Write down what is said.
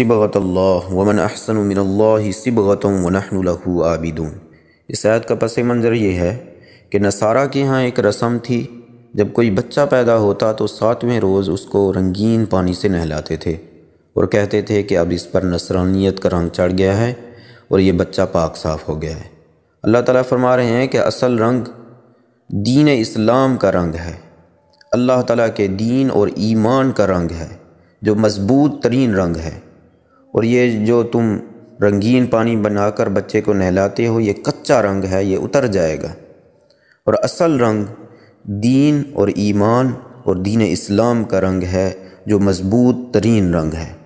اللہ ومن احسن سبغت اللہ عابدون اس عید کا پس منظر یہ ہے کہ نصارہ کے ہاں ایک رسم تھی جب کوئی بچہ پیدا ہوتا تو ساتویں روز اس کو رنگین پانی سے نہلاتے تھے اور کہتے تھے کہ اب اس پر نصرانیت کا رنگ چڑھ گیا ہے اور یہ بچہ پاک صاف ہو گیا ہے اللہ تعالیٰ فرما رہے ہیں کہ اصل رنگ دین اسلام کا رنگ ہے اللہ تعالیٰ کے دین اور ایمان کا رنگ ہے جو مضبوط ترین رنگ ہے اور یہ جو تم رنگین پانی بنا کر بچے کو نہلاتے ہو یہ کچا رنگ ہے یہ اتر جائے گا اور اصل رنگ دین اور ایمان اور دین اسلام کا رنگ ہے جو مضبوط ترین رنگ ہے